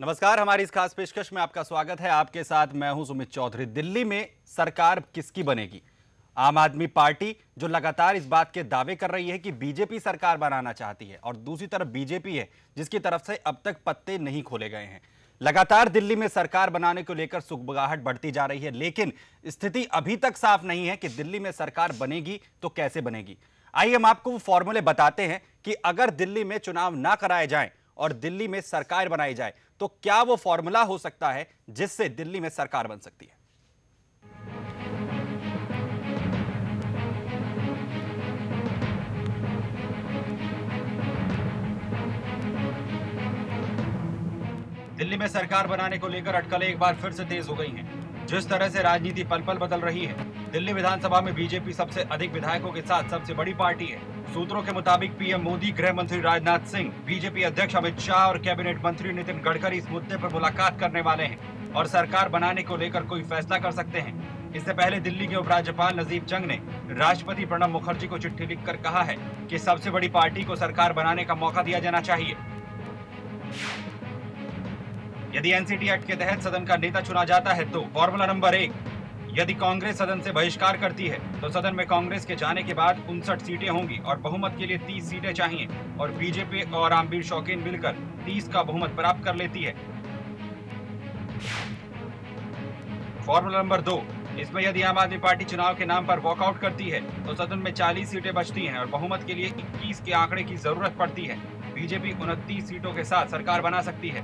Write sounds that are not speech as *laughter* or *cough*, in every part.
नमस्कार हमारी इस खास पेशकश में आपका स्वागत है आपके साथ मैं हूं सुमित चौधरी दिल्ली में सरकार किसकी बनेगी आम आदमी पार्टी जो लगातार इस बात के दावे कर रही है कि बीजेपी सरकार बनाना चाहती है और दूसरी तरफ बीजेपी है जिसकी तरफ से अब तक पत्ते नहीं खोले गए हैं लगातार दिल्ली में सरकार बनाने को लेकर सुखबगाहट बढ़ती जा रही है लेकिन स्थिति अभी तक साफ नहीं है कि दिल्ली में सरकार बनेगी तो कैसे बनेगी आइए हम आपको वो फॉर्मूले बताते हैं कि अगर दिल्ली में चुनाव ना कराए जाए और दिल्ली में सरकार बनाई जाए तो क्या वो फॉर्मूला हो सकता है जिससे दिल्ली में सरकार बन सकती है दिल्ली में सरकार बनाने को लेकर अटकलें एक बार फिर से तेज हो गई हैं जिस तरह से राजनीति पल पल बदल रही है दिल्ली विधानसभा में बीजेपी सबसे अधिक विधायकों के साथ सबसे बड़ी पार्टी है सूत्रों के मुताबिक पीएम मोदी गृह मंत्री राजनाथ सिंह बीजेपी अध्यक्ष अमित शाह और कैबिनेट मंत्री नितिन गडकरी इस मुद्दे पर मुलाकात करने वाले हैं और सरकार बनाने को लेकर कोई फैसला कर सकते हैं इससे पहले दिल्ली के उपराज्यपाल नजीब जंग ने राष्ट्रपति प्रणब मुखर्जी को चिट्ठी लिखकर कहा है कि सबसे बड़ी पार्टी को सरकार बनाने का मौका दिया जाना चाहिए यदि एनसीटी एक्ट के तहत सदन का नेता चुना जाता है तो फॉर्मूला नंबर एक यदि कांग्रेस सदन से बहिष्कार करती है तो सदन में कांग्रेस के जाने के बाद उनसठ सीटें होंगी और बहुमत के लिए 30 सीटें चाहिए और बीजेपी और आमबीर शौकीन मिलकर 30 का बहुमत प्राप्त कर लेती है फॉर्मूला नंबर दो इसमें यदि आम आदमी पार्टी चुनाव के नाम पर वॉकआउट करती है तो सदन में 40 सीटें बचती हैं और बहुमत के लिए 21 के आंकड़े की जरूरत पड़ती है बीजेपी उनतीस सीटों के साथ सरकार बना सकती है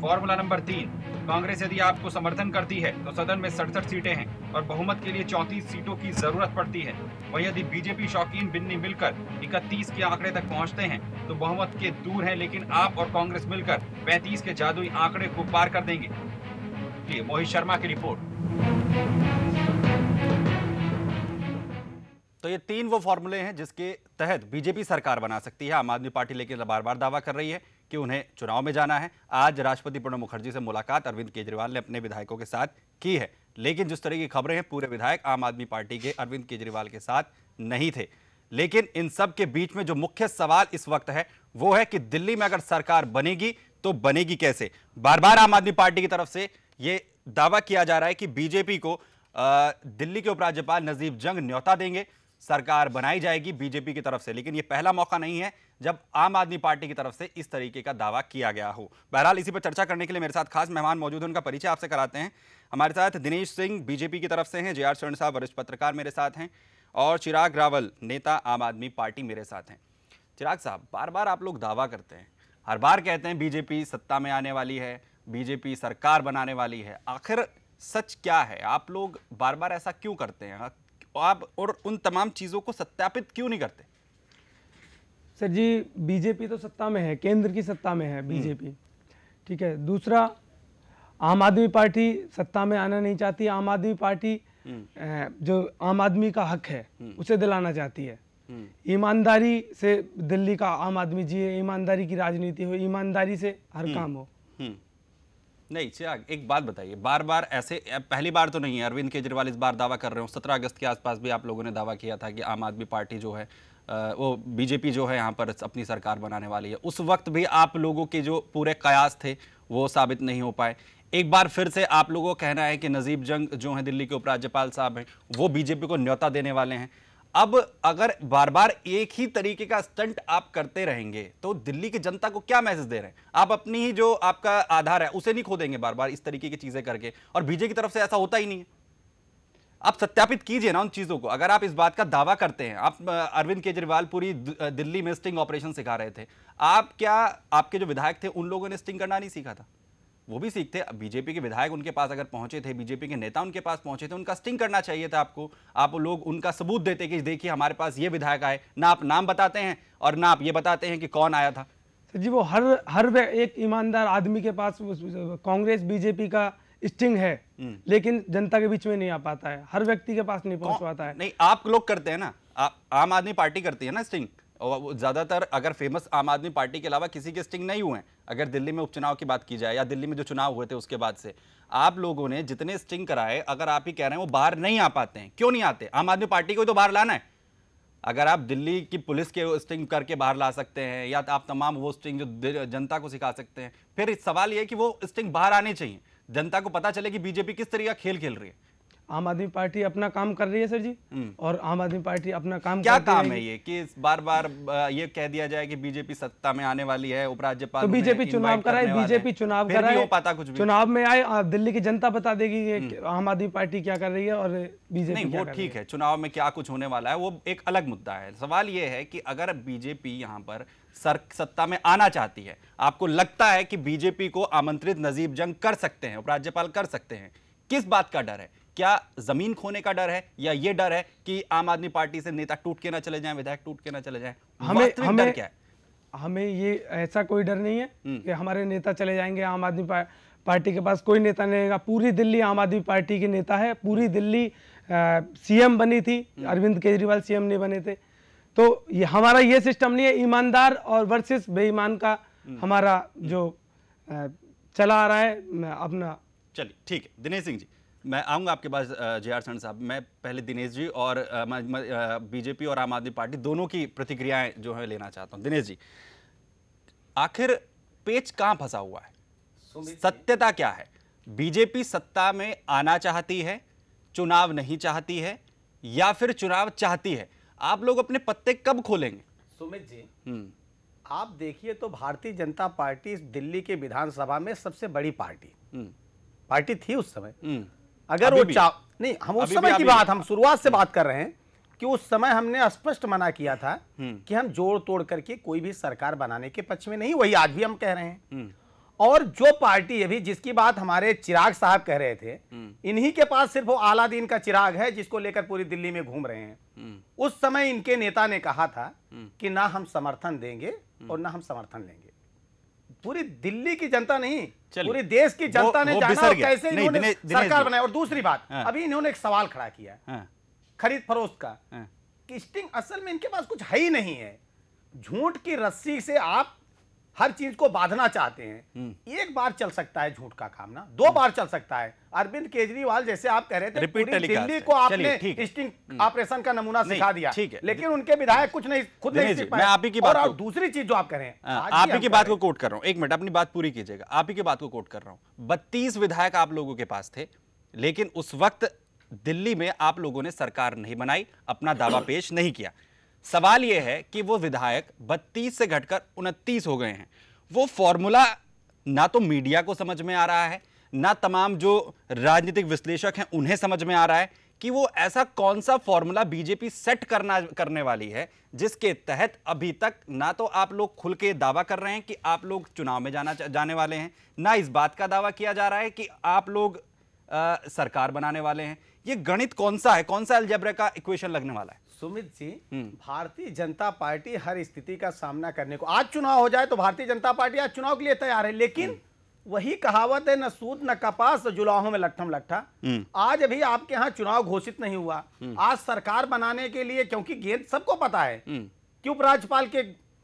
फॉर्मूला नंबर तीन कांग्रेस यदि आपको समर्थन करती है तो सदन में सड़सठ सीटें हैं और बहुमत के लिए चौंतीस सीटों की जरूरत पड़ती है वहीं यदि बीजेपी शौकीन बिन्नी मिलकर इकतीस के आंकड़े तक पहुंचते हैं तो बहुमत के दूर हैं लेकिन आप और कांग्रेस मिलकर 35 के जादुई आंकड़े को पार कर देंगे मोहित शर्मा की रिपोर्ट तो ये तीन वो फॉर्मूले हैं जिसके तहत बीजेपी सरकार बना सकती है आम आदमी पार्टी लेकिन बार बार दावा कर रही है कि उन्हें चुनाव में जाना है आज राष्ट्रपति प्रणब मुखर्जी से मुलाकात अरविंद केजरीवाल ने अपने विधायकों के साथ की है लेकिन जिस तरह की खबरें हैं पूरे विधायक आम आदमी पार्टी के अरविंद केजरीवाल के साथ नहीं थे लेकिन इन सब के बीच में जो मुख्य सवाल इस वक्त है वो है कि दिल्ली में अगर सरकार बनेगी तो बनेगी कैसे बार बार आम आदमी पार्टी की तरफ से ये दावा किया जा रहा है कि बीजेपी को दिल्ली के उपराज्यपाल नजीब जंग न्योता देंगे सरकार बनाई जाएगी बीजेपी की तरफ से लेकिन ये पहला मौका नहीं है जब आम आदमी पार्टी की तरफ से इस तरीके का दावा किया गया हो बहरहाल इसी पर चर्चा करने के लिए मेरे साथ खास मेहमान मौजूद हैं उनका परिचय आपसे कराते हैं हमारे साथ दिनेश सिंह बीजेपी की तरफ से हैं जे आर शरण साहब वरिष्ठ पत्रकार मेरे साथ हैं और चिराग रावल नेता आम आदमी पार्टी मेरे साथ हैं चिराग साहब बार बार आप लोग दावा करते हैं हर बार कहते हैं बीजेपी सत्ता में आने वाली है बीजेपी सरकार बनाने वाली है आखिर सच क्या है आप लोग बार बार ऐसा क्यों करते हैं आप और उन तमाम चीज़ों को सत्यापित क्यों नहीं करते सर जी बीजेपी तो सत्ता में है केंद्र की सत्ता में है बीजेपी हम्म। ठीक है दूसरा आम आदमी पार्टी सत्ता में आना नहीं चाहती आम आदमी पार्टी हम्म। जो आम आदमी का हक है हम्म। उसे दिलाना चाहती है ईमानदारी से दिल्ली का आम आदमी जिए ईमानदारी की राजनीति हो ईमानदारी से हर काम हो नहीं चिराग एक बात बताइए बार बार ऐसे पहली बार तो नहीं है अरविंद केजरीवाल इस बार दावा कर रहे हो सत्रह अगस्त के आसपास भी आप लोगों ने दावा किया था कि आम आदमी पार्टी जो है वो बीजेपी जो है यहाँ पर अपनी सरकार बनाने वाली है उस वक्त भी आप लोगों के जो पूरे कयास थे वो साबित नहीं हो पाए एक बार फिर से आप लोगों का कहना है कि नजीब जंग जो है दिल्ली के उपराज्यपाल साहब हैं वो बीजेपी को न्योता देने वाले हैं अब अगर बार बार एक ही तरीके का स्टंट आप करते रहेंगे तो दिल्ली की जनता को क्या मैसेज दे रहे हैं आप अपनी ही जो आपका आधार है उसे नहीं खो देंगे बार बार इस तरीके की चीजें करके और बीजेपी की तरफ से ऐसा होता ही नहीं है आप सत्यापित कीजिए ना उन चीज़ों को अगर आप इस बात का दावा करते हैं आप अरविंद केजरीवाल पूरी दिल्ली में स्टिंग ऑपरेशन सिखा रहे थे आप क्या आपके जो विधायक थे उन लोगों ने स्टिंग करना नहीं सीखा था वो भी सीखते बीजेपी के विधायक उनके पास अगर पहुंचे थे बीजेपी के नेता उनके पास पहुंचे थे उनका स्टिंग करना चाहिए था आपको आप लोग उनका सबूत देते कि देखिए हमारे पास ये विधायक आए ना आप नाम बताते हैं और ना आप ये बताते हैं कि कौन आया था जी वो हर हर एक ईमानदार आदमी के पास कांग्रेस बीजेपी का स्टिंग है हम्म। लेकिन जनता के बीच में नहीं आ पाता है हर व्यक्ति के पास नहीं पहुंच पाता है नहीं आप लोग करते हैं ना आ, आम आदमी पार्टी करती है ना स्टिंग ज़्यादातर अगर फेमस आम आदमी पार्टी के अलावा किसी के स्टिंग नहीं हुए हैं अगर दिल्ली में उपचुनाव की बात की जाए या दिल्ली में जो चुनाव हुए थे उसके बाद से आप लोगों ने जितने स्टिंग कराए अगर आप ही कह रहे हैं वो बाहर नहीं आ पाते हैं क्यों नहीं आते आम आदमी पार्टी को तो बाहर लाना है अगर आप दिल्ली की पुलिस के स्टिंग करके बाहर ला सकते हैं या आप तमाम वो स्टिंग जो जनता को सिखा सकते हैं फिर सवाल ये कि वो स्टिंग बाहर आने चाहिए जनता को पता चले कि बीजेपी किस तरह का खेल खेल रही है आम आदमी पार्टी अपना काम कर रही है सर जी हम्म। और आम आदमी पार्टी अपना काम क्या काम है ये कि बार बार ये कह दिया जाए कि बीजेपी सत्ता में आने वाली है उपराज्यपाल तो बीजेपी चुनाव कराए बीजेपी चुनाव कराए पता पाता कुछ भी। चुनाव में आए दिल्ली की जनता बता देगी ये हम्म। आम आदमी पार्टी क्या कर रही है और बीजेपी नहीं वो ठीक है चुनाव में क्या कुछ होने वाला है वो एक अलग मुद्दा है सवाल ये है की अगर बीजेपी यहाँ पर सर सत्ता में आना चाहती है आपको लगता है कि बीजेपी को आमंत्रित नजीब जंग कर सकते हैं उपराज्यपाल कर सकते हैं किस बात का डर है क्या जमीन खोने का डर है या ये डर है कि आम आदमी पार्टी से नेता टूट के ना चले जाए विधायक टूट के ना चले जाए हमें हमें क्या है हमें ये ऐसा कोई डर नहीं है हम्म। कि हमारे नेता चले जाएंगे आम आदमी पार्टी के पास कोई नेता नहीं रहेगा पूरी दिल्ली आम आदमी पार्टी के नेता है पूरी दिल्ली सीएम बनी थी हम्म। अरविंद केजरीवाल सीएम नहीं बने थे तो ये हमारा ये सिस्टम नहीं है ईमानदार और वर्सेस बेईमान का हम्म। हमारा जो चला आ रहा है अपना चलिए ठीक है दिनेश सिंह जी मैं आऊँगा आपके पास जे आर साहब मैं पहले दिनेश जी और बीजेपी और आम आदमी पार्टी दोनों की प्रतिक्रियाएं जो है लेना चाहता हूँ दिनेश जी आखिर पेच कहाँ फंसा हुआ है सत्यता क्या है बीजेपी सत्ता में आना चाहती है चुनाव नहीं चाहती है या फिर चुनाव चाहती है आप लोग अपने पत्ते कब खोलेंगे सुमित जी हम्म। आप देखिए तो भारतीय जनता पार्टी दिल्ली के विधानसभा में सबसे बड़ी पार्टी हम्म। पार्टी थी उस समय हम्म। अगर वो चाव नहीं हम उस समय की बात हम शुरुआत से बात कर रहे हैं कि उस समय हमने स्पष्ट मना किया था कि हम जोड़ तोड़ करके कोई भी सरकार बनाने के पक्ष में नहीं वही आज भी हम कह रहे हैं और जो पार्टी अभी जिसकी बात हमारे चिराग साहब कह रहे थे हम्म। इन्हीं के पास सिर्फ वो आलादीन का चिराग है जिसको लेकर पूरी दिल्ली में घूम रहे हैं हम्म। उस समय इनके नेता ने कहा था हम्म। कि ना हम समर्थन देंगे और ना हम समर्थन लेंगे पूरी दिल्ली की जनता नहीं पूरी देश की जनता ने जाना कैसे इन्होंने सरकार बनाई और दूसरी बात हाँ। अभी इन्होंने एक सवाल खड़ा किया हाँ। खरीद फरोख्त का हाँ। किस्टिंग असल में इनके पास कुछ है ही नहीं है झूठ की रस्सी से आप हर चीज को बांधना चाहते हैं हम्म। एक बार चल सकता है झूठ का काम ना दो बार चल सकता है अरविंद केजरीवाल जैसे आप कह रहे थे दिल्ली को आपने हम्म। ऑपरेशन का नमूना सिखा दिया ठीक है लेकिन उनके विधायक कुछ नहीं खुद नहीं सीख पाए आप ही की बात और दूसरी चीज जो आप कह रहे हैं हाँ, आप ही की बात को कोट कर रहा हूँ एक मिनट अपनी बात पूरी कीजिएगा आप ही की बात को कोट कर रहा हूँ बत्तीस विधायक आप लोगों के पास थे लेकिन उस वक्त दिल्ली में आप लोगों ने सरकार नहीं बनाई अपना दावा *coughs* पेश नहीं किया सवाल यह है कि वो विधायक 32 से घटकर 29 हो गए हैं वो फॉर्मूला ना तो मीडिया को समझ में आ रहा है ना तमाम जो राजनीतिक विश्लेषक हैं उन्हें समझ में आ रहा है कि वो ऐसा कौन सा फॉर्मूला बीजेपी सेट करना करने वाली है जिसके तहत अभी तक ना तो आप लोग खुल के दावा कर रहे हैं कि आप लोग चुनाव में जाना जाने वाले हैं ना इस बात का दावा किया जा रहा है कि आप लोग आ, सरकार बनाने वाले हैं ये गणित कौन सा है कौन सा अलजबरे का इक्वेशन लगने वाला है सुमित जी हम्म। भारतीय जनता पार्टी हर स्थिति का सामना करने को आज चुनाव हो जाए तो भारतीय जनता पार्टी आज चुनाव के लिए तैयार है लेकिन हम्म। वही कहावत है न सूद न कपास जुलाहों में लट्ठम लट्ठा हम्म। आज अभी आपके यहाँ चुनाव घोषित नहीं हुआ आज सरकार बनाने के लिए क्योंकि गेंद सबको पता है कि उपराज्यपाल के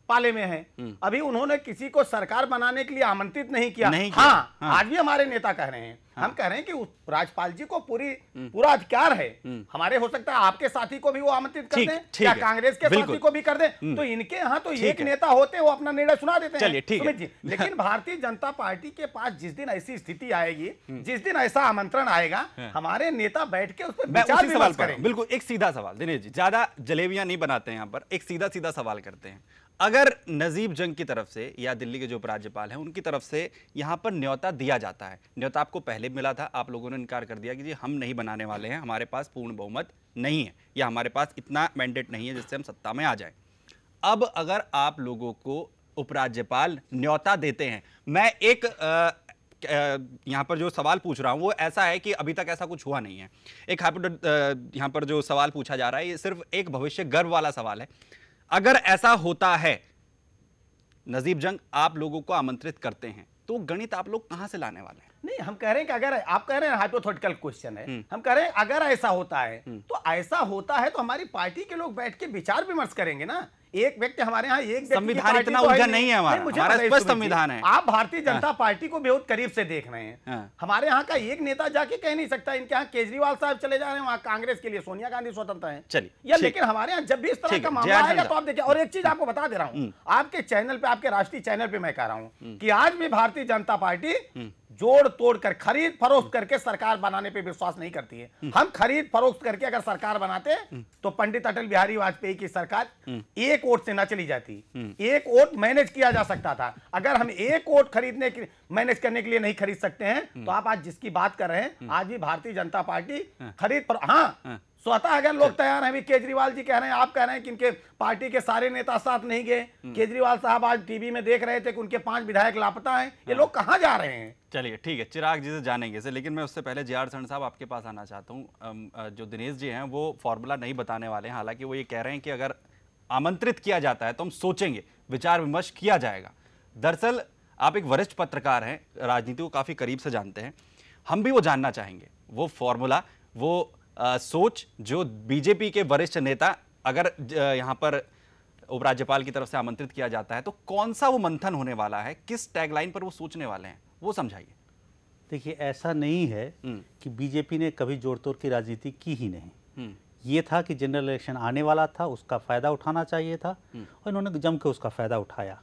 पाले में है अभी उन्होंने किसी को सरकार बनाने के लिए आमंत्रित नहीं किया नहीं हाँ, हाँ आज भी हमारे नेता कह रहे हैं हाँ। हम कह रहे हैं कि राज्यपाल जी को पूरी हम्म। पूरा अधिकार है हम्म। हमारे हो सकता है आपके साथी को भी वो आमंत्रित कर दें या कांग्रेस के साथी को भी कर दें हम्म। तो इनके यहाँ तो एक नेता होते वो अपना निर्णय सुना देते हैं ठीक है लेकिन भारतीय जनता पार्टी के पास जिस दिन ऐसी स्थिति आएगी जिस दिन ऐसा आमंत्रण आएगा हाँ। हमारे नेता बैठ के उस पर करें बिल्कुल एक सीधा सवाल दिनेश जी ज्यादा जलेबियां नहीं बनाते हैं यहाँ पर एक सीधा सीधा सवाल करते हैं अगर नजीब जंग की तरफ से या दिल्ली के जो उपराज्यपाल हैं उनकी तरफ से यहाँ पर न्योता दिया जाता है न्योता आपको पहले मिला था आप लोगों ने इनकार कर दिया कि जी हम नहीं बनाने वाले हैं हमारे पास पूर्ण बहुमत नहीं है या हमारे पास इतना मैंडेट नहीं है जिससे हम सत्ता में आ जाएं अब अगर आप लोगों को उपराज्यपाल न्योता देते हैं मैं एक यहाँ पर जो सवाल पूछ रहा हूँ वो ऐसा है कि अभी तक ऐसा कुछ हुआ नहीं है एक यहाँ पर जो सवाल पूछा जा रहा है ये सिर्फ एक भविष्य गर्व वाला सवाल है अगर ऐसा होता है नजीब जंग आप लोगों को आमंत्रित करते हैं तो गणित आप लोग कहां से लाने वाले हैं नहीं हम कह रहे हैं कि अगर आप कह रहे हैं हाइपोथेटिकल क्वेश्चन है हम्म। हम कह रहे हैं अगर ऐसा होता है हम्म। तो ऐसा होता है तो हमारी पार्टी के लोग बैठ के विचार विमर्श करेंगे ना एक व्यक्ति हमारे यहाँ एक संविधान इतना तो उलझन नहीं है हमारा हमारा स्पष्ट संविधान है आप भारतीय हाँ। जनता पार्टी को बेहद करीब से देख रहे हैं हाँ। हमारे यहाँ का एक नेता जाके कह नहीं सकता इनके यहाँ केजरीवाल साहब चले जा रहे हैं वहाँ कांग्रेस के लिए सोनिया गांधी स्वतंत्र है चलिए लेकिन हमारे यहाँ जब भी इस तरह का मामला आएगा तो आप देखिए और एक चीज हम्म। आपको बता दे रहा हूँ हम्म। आपके चैनल पे आपके राष्ट्रीय चैनल पे मैं कह रहा हूँ हम्म। की आज भी भारतीय जनता पार्टी जोड़ तोड़ कर खरीद फरोख्त करके सरकार बनाने पे विश्वास नहीं करती है हम्म। हम खरीद फरोख्त करके अगर सरकार बनाते हम्म। तो पंडित अटल बिहारी वाजपेयी की सरकार हम्म। एक वोट से ना चली जाती एक वोट मैनेज किया जा सकता था अगर हम एक वोट खरीदने के मैनेज करने के लिए नहीं खरीद सकते हैं तो आप आज जिसकी बात कर रहे हैं आज भी भारतीय जनता पार्टी खरीद हाँ स्वतः अगर लोग तैयार हैं अभी केजरीवाल जी कह रहे हैं आप कह रहे हैं कि इनके पार्टी के सारे नेता साथ नहीं गए हम्म। केजरीवाल साहब आज टीवी में देख रहे थे कि उनके पांच विधायक लापता हैं ये हाँ। लोग कहाँ जा रहे हैं चलिए ठीक है चिराग जी से जानेंगे से लेकिन मैं उससे पहले जे आर साहब आपके पास आना चाहता हूँ जो दिनेश जी हैं वो फॉर्मूला नहीं बताने वाले हैं हालांकि वो ये कह रहे हैं कि अगर आमंत्रित किया जाता है तो हम सोचेंगे विचार विमर्श किया जाएगा दरअसल आप एक वरिष्ठ पत्रकार हैं राजनीति को काफ़ी करीब से जानते हैं हम भी वो जानना चाहेंगे वो फॉर्मूला वो आ, सोच जो बीजेपी के वरिष्ठ नेता अगर यहाँ पर उपराज्यपाल की तरफ से आमंत्रित किया जाता है तो कौन सा वो मंथन होने वाला है किस टैगलाइन पर वो सोचने वाले हैं वो समझाइए देखिए ऐसा नहीं है हम्म। कि बीजेपी ने कभी जोर तोड़ की राजनीति की ही नहीं हम्म। ये था कि जनरल इलेक्शन आने वाला था उसका फ़ायदा उठाना चाहिए था हम्म। और इन्होंने जम के उसका फ़ायदा उठाया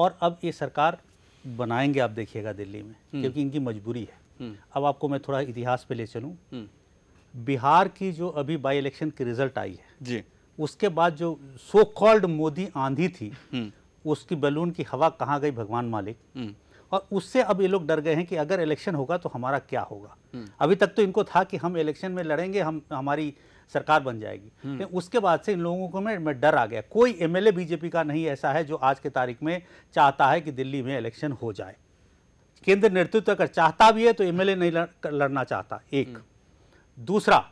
और अब ये सरकार बनाएंगे आप देखिएगा दिल्ली में क्योंकि इनकी मजबूरी है अब आपको मैं थोड़ा इतिहास पे ले चलूँ बिहार की जो अभी बाई इलेक्शन की रिजल्ट आई है जी उसके बाद जो सो कॉल्ड मोदी आंधी थी हम्म। उसकी बलून की हवा कहाँ गई भगवान मालिक हम्म। और उससे अब ये लोग डर गए हैं कि अगर इलेक्शन होगा तो हमारा क्या होगा हम्म। अभी तक तो इनको था कि हम इलेक्शन में लड़ेंगे हम हमारी सरकार बन जाएगी लेकिन उसके बाद से इन लोगों को में डर आ गया कोई एमएलए बीजेपी का नहीं ऐसा है जो आज के तारीख में चाहता है कि दिल्ली में इलेक्शन हो जाए केंद्र नेतृत्व अगर चाहता भी है तो एमएलए नहीं लड़ना चाहता एक दूसरा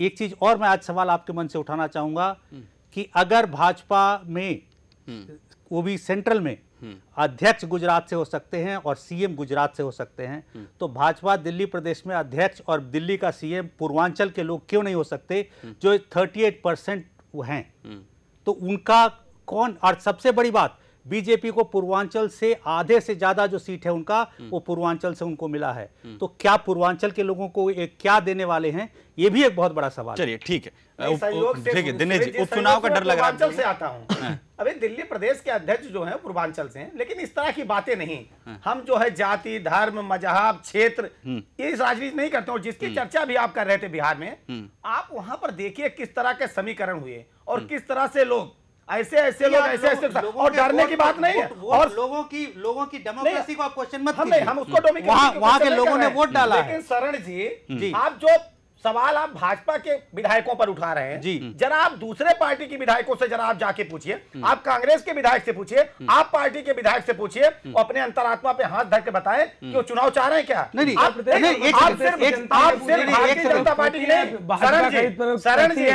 एक चीज और मैं आज सवाल आपके मन से उठाना चाहूंगा हम्म। कि अगर भाजपा में हम्म। वो भी सेंट्रल में हम्म। अध्यक्ष गुजरात से हो सकते हैं और सीएम गुजरात से हो सकते हैं तो भाजपा दिल्ली प्रदेश में अध्यक्ष और दिल्ली का सीएम पूर्वांचल के लोग क्यों नहीं हो सकते जो 38 परसेंट हैं तो उनका कौन और सबसे बड़ी बात बीजेपी को पूर्वांचल से आधे से ज्यादा जो सीट है उनका हम्म। वो पूर्वांचल से उनको मिला है हम्म। तो क्या पूर्वांचल के लोगों को क्या देने वाले हैं ये भी एक बहुत बड़ा सवाल चलिए ठीक है ठीक है दिनेश जी उपचुनाव का डर लगा पूर्वांचल से आता हूँ हाँ। अभी दिल्ली प्रदेश के अध्यक्ष जो है पूर्वांचल से हैं लेकिन इस तरह की बातें नहीं हाँ। हम जो है जाति धर्म मजहब क्षेत्र हम्म। ये इस राजनीति नहीं करते और जिसकी चर्चा भी आप कर रहे थे बिहार में आप वहां पर देखिए किस तरह के समीकरण हुए और किस तरह से लोग ऐसे ऐसे लोग ऐसे ऐसे और डरने की बात तो नहीं है और लोगों की लोगों की डेमोक्रेसी को आप क्वेश्चन मत हम वहाँ के लोगों ने वोट डाला लेकिन शरण जी आप जो सवाल आप भाजपा के विधायकों पर उठा रहे हैं जी जरा आप दूसरे पार्टी के विधायकों से जरा आप जाके पूछिए हम्म। आप कांग्रेस के विधायक से पूछिए हम्म। आप पार्टी के विधायक से पूछिए हम्म। और अपने अंतरात्मा पे हाथ धर के बताएं कि वो चुनाव चाह रहे हैं क्या नहीं आप सिर्फ भारतीय जनता पार्टी शरण जी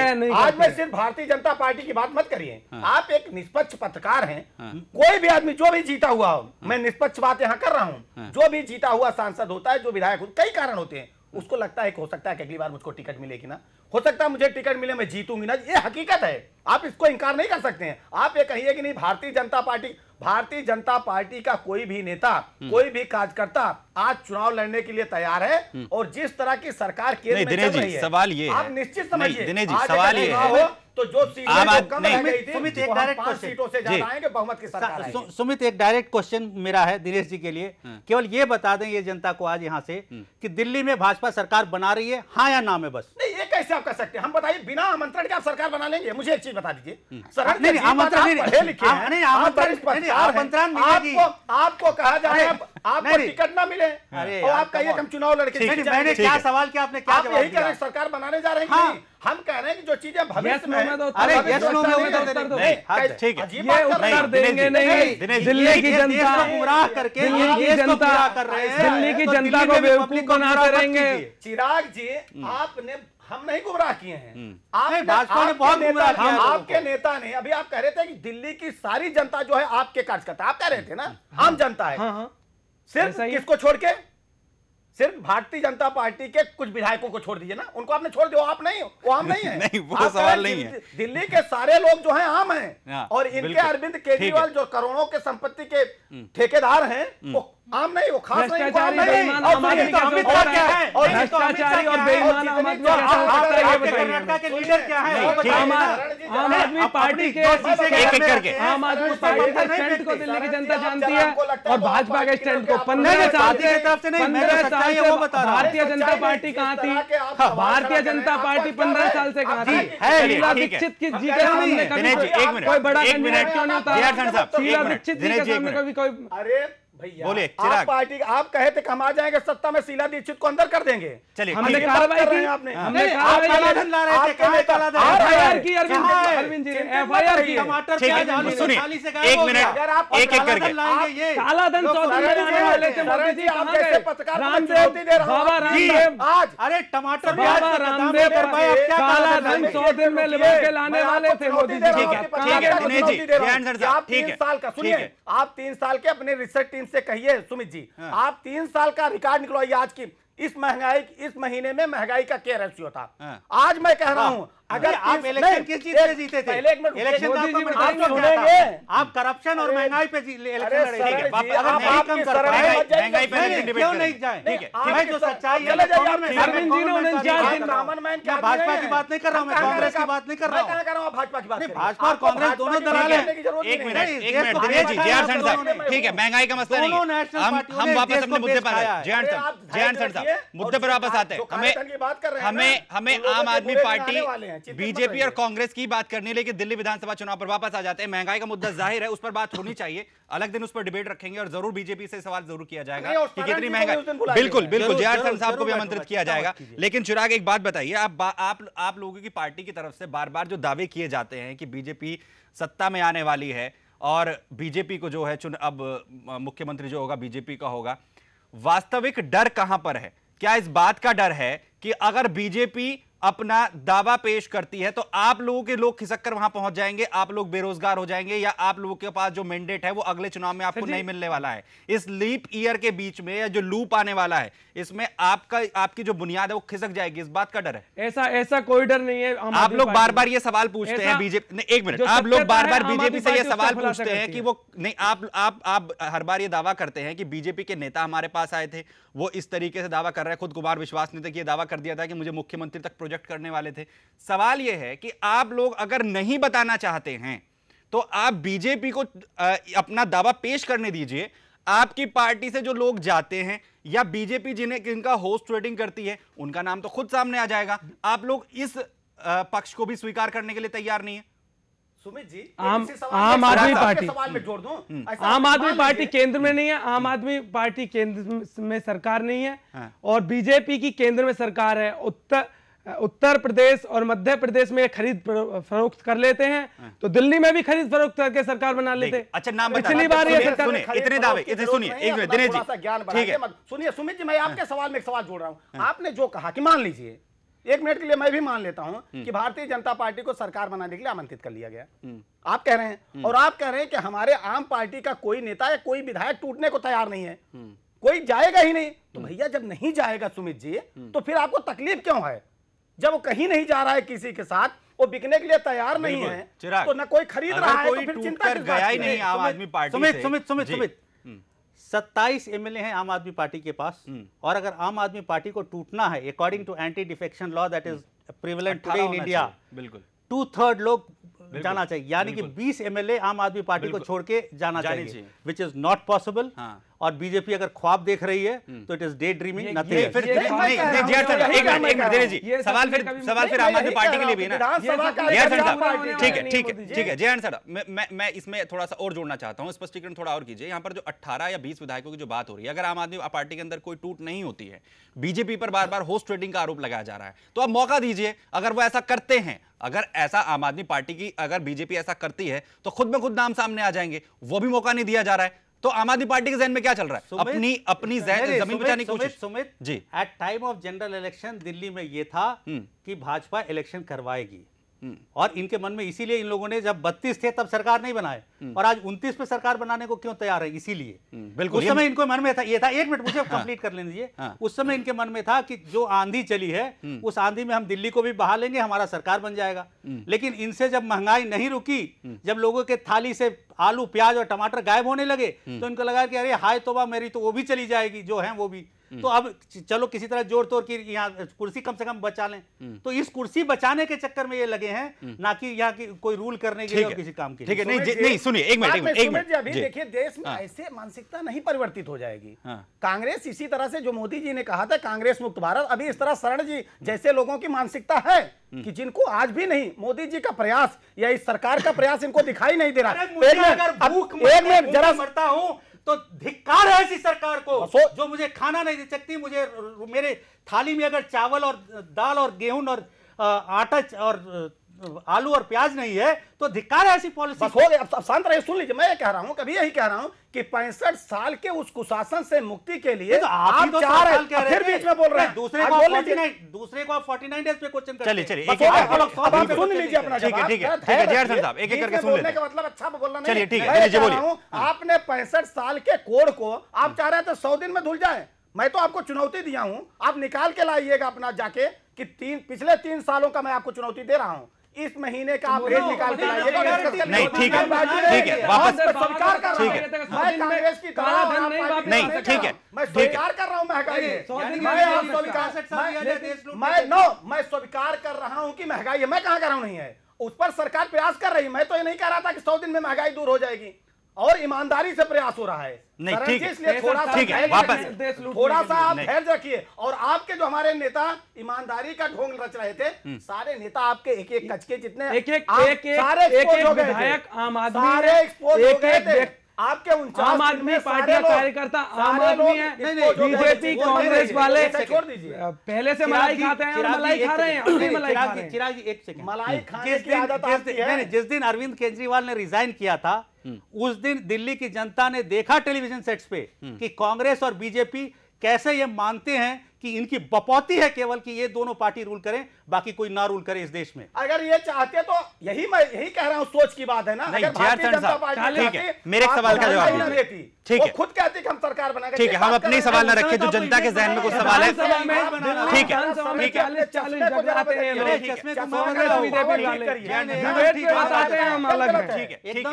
आज मैं सिर्फ भारतीय जनता पार्टी की बात मत करिए हाँ। आप एक निष्पक्ष पत्रकार है हाँ। कोई भी आदमी जो भी जीता हुआ हो हाँ। मैं निष्पक्ष बात यहाँ कर रहा हूँ जो भी जीता हुआ सांसद होता है जो विधायक कई कारण होते हैं उसको लगता है कि हो सकता है कि अगली बार मुझको टिकट मिलेगी ना हो सकता है मुझे टिकट मिले मैं जीतूंगी ना ये हकीकत है आप इसको इनकार नहीं कर सकते हैं आप ये कहिए कि नहीं भारतीय जनता पार्टी भारतीय जनता पार्टी का कोई भी नेता हम्म। कोई भी कार्यकर्ता आज चुनाव लड़ने के लिए तैयार है हम्म। और जिस तरह की सरकार के सवाल ये आप निश्चित समझिए सवाल ये तो जो सीटें कम सुमित एक डायरेक्ट क्वेश्चन सीटों से ज्यादा आएंगे बहुमत की सरकार सुमित एक डायरेक्ट क्वेश्चन मेरा है दिनेश जी के लिए हाँ। केवल ये बता दें ये जनता को आज यहाँ से हम्म। कि दिल्ली में भाजपा सरकार बना रही है हाँ या ना में बस कैसे आप कह सकते हैं हम बताइए बिना आमंत्रण के आप सरकार बना लेंगे मुझे एक चीज बता दीजिए हम्म। सरकार नहीं आमंत्रण नहीं लिखे आमंत्रण आपको आपको कहा जाए आपको टिकट ना मिले और तो आप कहिए हम चुनाव लड़के मैंने क्या सवाल किया आपने क्या यही कह रहे हैं सरकार बनाने जा रहे हैं हाँ। हम कह रहे हैं कि जो चीजें भविष्य में तो अरे यस नो में उत्तर दे दो हाँ, अच्छा, ठीक है ये उत्तर देंगे नहीं दिल्ली की जनता को गुमराह करके दिल्ली की जनता कर रहे हैं दिल्ली की तो जनता को बेवकूफ बनाते रहेंगे चिराग जी आपने हम नहीं गुमराह किए हैं हम्म। आप भाजपा ने बहुत गुमराह किया आपके नेता ने अभी आप कह रहे थे कि दिल्ली की सारी जनता जो है आपके कार्यकर्ता आप कह रहे थे ना हम्म। आम हाँ। जनता है हाँ, हाँ। सिर्फ किसको छोड़ के सिर्फ भारतीय जनता पार्टी के कुछ विधायकों को छोड़ दीजिए ना उनको आपने छोड़ दिया आप नहीं वो आम नहीं है *laughs* नहीं वो सवाल नहीं है दिल्ली के सारे लोग जो हैं आम हैं और इनके अरविंद केजरीवाल जो करोड़ों के संपत्ति के हम्म। ठेकेदार हैं वो आम नहीं वो खास नहीं और तो अमित क्या है और भ्रष्टाचारी और बेईमान आम आदमी क्या है पार्टी के आम आदमी पार्टी के स्टैंड को दिल्ली की जनता जानती है और भाजपा के स्टैंड को पंद्रह साल से भारतीय जनता पार्टी कहाँ थी हाँ, भारतीय जनता पार्टी पंद्रह साल से कहाँ थी शीला दीक्षित की जी के कोई बड़ा क्यों नहीं था शीला दीक्षित जी के कभी कोई बोलिए आप पार्टी आप कहे थे हम आ जाएंगे सत्ता में शीला दीक्षित को अंदर कर देंगे चलिए हमने कार्रवाई की आपने हमने कालाधन ला रहे थे एफआईआर की अरविंद जी एफआईआर की टमाटर प्याज आलू सुनिए 1 मिनट एक एक करके कालाधन चौधरी आने वाले थे मोदी जी आप कैसे पत्रकार रामदेव बाबा रामदेव आज अरे टमाटर बाबा रामदेव कालाधन चौधरी में लगा के लाने वाले थे मोदी जी ठीक है ठीक है जी ठीक है साल का सुनिए आप तीन साल के अपने रिसर्च इनसे कहिए सुमित जी हाँ। आप तीन साल का रिकॉर्ड निकलवाइए आज की इस महंगाई इस महीने में महंगाई का क्या रेशियो था हाँ। आज मैं कह रहा हाँ। हूँ अगर आप इलेक्शन किस चीज पे जीते थे इलेक्शन तो आप करप्शन और महंगाई पे इलेक्शन महंगाई पे क्यों नहीं जाए जो सच्चाई है भाजपा की बात नहीं कर रहा हूँ मैं तो कांग्रेस की बात नहीं कर रहा हूँ भाजपा की बात भाजपा और कांग्रेस दोनों दलाल है एक मिनट साहब तो ठीक है महंगाई का मसला नहीं हम हम वापस अपने मुद्दे पर जयान साहब साहब मुद्दे पर वापस आते हैं हमें हमें हमें आम आदमी पार्टी बीजेपी और कांग्रेस की बात करने लेके दिल्ली विधानसभा चुनाव पर वापस आ जाते हैं महंगाई का मुद्दा जाहिर है उस पर बात होनी चाहिए अलग दिन उस पर डिबेट रखेंगे और जरूर बीजेपी से सवाल जरूर किया जाएगा कि कितनी महंगाई बिल्कुल बिल्कुल जे आर साहब को भी आमंत्रित किया जाएगा लेकिन चिराग एक बात बताइए आप लोगों की पार्टी की तरफ से बार बार जो दावे किए जाते हैं कि बीजेपी सत्ता में आने वाली है और बीजेपी को जो है चुन अब मुख्यमंत्री जो होगा बीजेपी का होगा वास्तविक डर कहां पर है क्या इस बात का डर है कि अगर बीजेपी अपना दावा पेश करती है तो आप लोगों के लोग खिसक कर वहां पहुंच जाएंगे आप लोग बेरोजगार हो जाएंगे या आप लोगों के पास जो मैंडेट है वो अगले चुनाव में आपको नहीं मिलने वाला है इस लीप ईयर के बीच में या जो लूप आने वाला है इसमें आपका आपकी जो बुनियाद है वो खिसक जाएगी इस बात का डर है ऐसा ऐसा कोई डर नहीं है आप लोग बार बार ये सवाल पूछते हैं बीजेपी एक मिनट आप लोग बार बार बीजेपी से यह सवाल पूछते हैं कि वो नहीं आप आप हर बार ये दावा करते हैं कि बीजेपी के नेता हमारे पास आए थे वो इस तरीके से दावा कर रहे हैं खुद कुमार विश्वास ने तक तो ये दावा कर दिया था कि मुझे मुख्यमंत्री तक प्रोजेक्ट करने वाले थे सवाल यह है कि आप लोग अगर नहीं बताना चाहते हैं तो आप बीजेपी को अपना दावा पेश करने दीजिए आपकी पार्टी से जो लोग जाते हैं या बीजेपी जिन्हें जिनका होस्ट ट्रेडिंग करती है उनका नाम तो खुद सामने आ जाएगा आप लोग इस पक्ष को भी स्वीकार करने के लिए तैयार नहीं है सुमित जी आम आम आदमी पार्टी सवाल में जोड़ दूं हम्म। आम आदमी पार्टी केंद्र में नहीं है आम हम्म। आदमी पार्टी केंद्र में सरकार नहीं है हाँ। और बीजेपी की केंद्र में सरकार है उत्तर उत्तर प्रदेश और मध्य प्रदेश में खरीद फरोख्त कर लेते हैं हाँ। तो दिल्ली में भी खरीद फरोख्त करके सरकार बना लेते हैं अच्छा नाम पिछली बार इतने दावे सुनिए ज्ञान ठीक है सुनिए सुमित जी मैं आपके हाँ। सवाल में एक सवाल जोड़ रहा हूँ हाँ। आपने जो कहा कि मान लीजिए एक मिनट के लिए मैं भी मान लेता हूं हम्म। कि भारतीय जनता पार्टी को सरकार बनाने के लिए आमंत्रित कर लिया गया हम्म। आप कह रहे हैं हम्म। और आप कह रहे हैं कि हमारे आम पार्टी का कोई नेता या कोई विधायक टूटने को तैयार नहीं है कोई जाएगा ही नहीं तो भैया जब नहीं जाएगा सुमित जी तो फिर आपको तकलीफ क्यों है जब वो कहीं नहीं जा रहा है किसी के साथ वो बिकने के लिए तैयार नहीं है तो ना कोई खरीद रहा है तो फिर चिंता गया ही नहीं आम आदमी पार्टी सुमित सुमित सुमित सुमित हम्म। सत्ताईस एमएलए हैं आम आदमी पार्टी के पास हम्म। और अगर आम आदमी पार्टी को टूटना है according to anti defection law that is prevalent today in India बिल्कुल टू थर्ड लोग जाना चाहिए यानी कि 20 एमएलए आम आदमी पार्टी को छोड़ के जाना चाहिए विच इज नॉट पॉसिबल और बीजेपी अगर ख्वाब देख रही है हम्म। तो it is day dreaming nothing फिर जी सवाल फिर सवाल फिर आम आदमी पार्टी के लिए भी ना ठीक है ठीक है ठीक है जयंत सर मैं मैं इसमें थोड़ा सा और जोड़ना चाहता हूँ स्पष्टीकरण थोड़ा और कीजिए यहाँ पर जो अट्ठारह या बीस विधायकों की जो बात हो रही है अगर आम आदमी पार्टी के अंदर कोई टूट नहीं होती है बीजेपी पर बार बार होस्ट ट्रेडिंग का आरोप लगाया जा रहा है तो आप मौका दीजिए अगर वो ऐसा करते हैं अगर ऐसा आम आदमी पार्टी की अगर बीजेपी ऐसा करती है तो खुद में खुद नाम सामने आ जाएंगे वो भी मौका नहीं दिया जा रहा है तो आम आदमी पार्टी के जहन में क्या चल रहा है सुमित, अपनी अपनी जहन जमीन बचाने की कोशिश Sumit ji at time of general election Delhi में यह था हम्म। कि भाजपा इलेक्शन करवाएगी हम्म। और इनके मन में इसीलिए इन लोगों ने जब 32 थे तब सरकार नहीं बनाए हम्म। और आज 29 पे सरकार बनाने को क्यों तैयार है इसीलिए हम्म, बिल्कुल उस समय इनको मन में था ये था एक मिनट मुझे कंप्लीट हाँ। कर लेने दीजिए हाँ। उस समय इनके मन में था कि जो आंधी चली है उस आंधी में हम दिल्ली को भी बहा लेंगे हमारा सरकार बन जाएगा लेकिन इनसे जब महंगाई नहीं रुकी जब लोगों के थाली से आलू प्याज और टमाटर गायब होने लगे तो इनको लगा कि अरे हाय तोबा मेरी तो वो भी चली जाएगी जो है वो भी तो अब चलो किसी तरह जोर तोड़ की यहाँ कुर्सी कम से कम बचा लें तो इस कुर्सी बचाने के चक्कर में ये लगे हैं ना कि यहाँ की कोई रूल करने के लिए किसी काम के ठीक है नहीं नहीं सुनिए एक मिनट एक मिनट अभी देखिए देश में हाँ। ऐसे मानसिकता नहीं परिवर्तित हो जाएगी हाँ। कांग्रेस इसी तरह से जो मोदी जी ने कहा था कांग्रेस मुक्त भारत अभी इस तरह शरण जी जैसे लोगों की मानसिकता है हम्म। कि जिनको आज भी नहीं मोदी जी का प्रयास या इस सरकार का प्रयास इनको दिखाई नहीं दे रहा एक मिनट जरा मरता हूँ तो धिक्कार है ऐसी सरकार को जो मुझे खाना नहीं दे सकती मुझे मेरे थाली में अगर चावल और दाल और गेहूं और आटा और आलू और प्याज नहीं है तो धिक्कार है ऐसी पॉलिसी हो गई अब, शांत रहे सुन लीजिए मैं ये कह रहा हूँ कभी यही कह रहा हूँ कि पैंसठ साल के उस कुशासन से मुक्ति के लिए तो, तो रहे फिर बीच में बोल रहे हैं दूसरे को दूसरे को फोर्टी नाइन डेज पे क्वेश्चन चलिए चलिए सुन लीजिए अपना ठीक ठीक है साहब एक एक करके सुन मतलब अच्छा बोलना चलिए ठीक है हाँ। आपने पैंसठ साल के कोड को आप चाह रहे थे तो सौ दिन में धुल जाए मैं तो आपको चुनौती दिया हूं आप निकाल के लाइएगा अपना जाके कि तीन पिछले तीन सालों का मैं आपको चुनौती दे रहा हूं इस महीने का आप तो रेट निकाल के तो लाइए नहीं ठीक है ठीक है वापस स्वीकार कर ठीक है मैं कांग्रेस की तरह नहीं ठीक है मैं स्वीकार कर रहा हूं महंगाई मैं मैं नो मैं स्वीकार कर रहा हूं कि महंगाई है मैं कहां कर रहा हूं नहीं है उस पर सरकार प्रयास कर रही मैं तो ये नहीं कह रहा था कि सौ दिन में महंगाई दूर हो जाएगी और ईमानदारी से प्रयास हो रहा है नहीं ठीक है इसलिए थोड़ा ठीक है वापस थोड़ा सा आप धैर्य रखिए और आपके जो हमारे नेता ईमानदारी का ढोंग रच रहे थे हम्म। सारे नेता आपके एक एक कचके जितने एक एक एक एक सारे एक एक विधायक आम आदमी सारे एक्सपोज आपके आम आदमी पार्टी कार्यकर्ता आम आदमी है बीजेपी कांग्रेस वाले छोड़ दीजिए पहले से मलाई खाते हैं मलाई खा रहे हैं अपनी मलाई खा रहे हैं चिराग जी एक सेकंड मलाई खाने की आदत आती है जिस दिन अरविंद केजरीवाल ने रिजाइन किया था हम्म। उस दिन दिल्ली की जनता ने देखा टेलीविजन सेट्स पे हम्म। कि कांग्रेस और बीजेपी कैसे ये मानते हैं कि इनकी बपौती है केवल कि ये दोनों पार्टी रूल करें बाकी कोई ना रूल करे इस देश में अगर ये चाहते तो यही मैं यही कह रहा हूं सोच की बात है ना नहीं, ठीक है मेरे सवाल का तो जवाब ठीक है खुद कहते हम सरकार बनाएंगे ठीक है हम अपने सवाल ना रखें जो तो जनता के जहन में कुछ सवाल है ठीक है ठीक है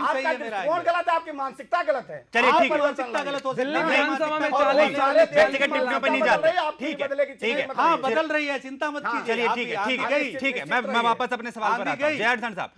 आपकी मानसिकता गलत है चलिए ठीक है मानसिकता गलत हो व्यक्तिगत टिप्पणियों नहीं जाते ठीक ठीक है ठीक है हाँ बदल रही है चिंता मत हाँ, कीजिए चलिए ठीक है ठीक है ठीक है मैं मैं वापस अपने सवाल पर साहब